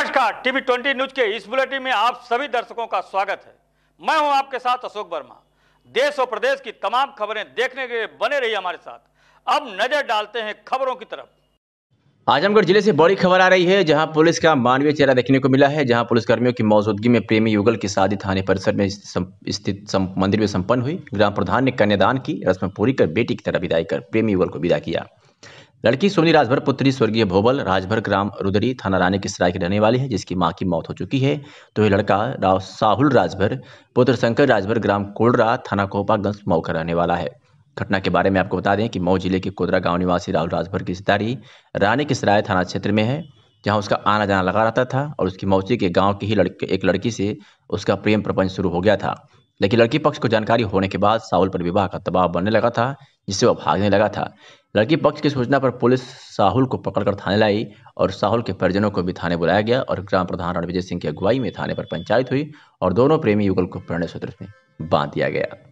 नमस्कार TV twenty news के इस बुलेटिन में आप सभी दर्शकों का स्वागत है मैं हूं आपके साथ अशोक वर्मा देश और प्रदेश की तमाम खबरें देखने के लिए बने रहिए हमारे साथ अब नजर डालते हैं खबरों की तरफ आजमगढ़ जिले से बड़ी खबर आ रही है जहां पुलिस का मानवीय चेहरा देखने को मिला है जहां पुलिसकर्मियों की मौजूदगी में प्रेमी युगल की शादी थाने परिसर में स्थित मंदिर में संपन्न हुई ग्राम प्रधान ने कन्यादान की रस्म पूरी कर बेटी की तरह विदाई कर प्रेमी युगल को विदा किया लड़की सोनी राजभर पुत्री स्वर्गीय भोबल राजभर ग्राम रुदरी थाना रानी की सराय की रहने वाली है जिसकी मां की मौत हो चुकी है तो यह लड़का राव साहुल राजभर पुत्र शंकर राजभर ग्राम कोलरा थाना कोपागंज मऊ का रहने वाला है घटना के बारे में आपको बता दें कि मऊ जिले के कोदरा गांव निवासी राहुल राजभर की सितारी रानी की सराय थाना क्षेत्र में है जहां उसका आना जाना लगा रहता था और उसकी मौसी के गांव की ही लड़के एक लड़की से उसका प्रेम प्रपंच शुरू हो गया था लेकिन लड़की पक्ष को जानकारी होने के बाद साहुल पर विवाह का दबाव बनने लगा था जिससे वह भागने लगा था लड़की पक्ष की सूचना पर पुलिस साहुल को पकड़कर थाने लाई और साहुल के परिजनों को भी थाने बुलाया गया और ग्राम प्रधान रणविजय सिंह की अगुवाई में थाने पर पंचायत हुई और दोनों प्रेमी युगल को प्रणय सूत्र में बांध दिया गया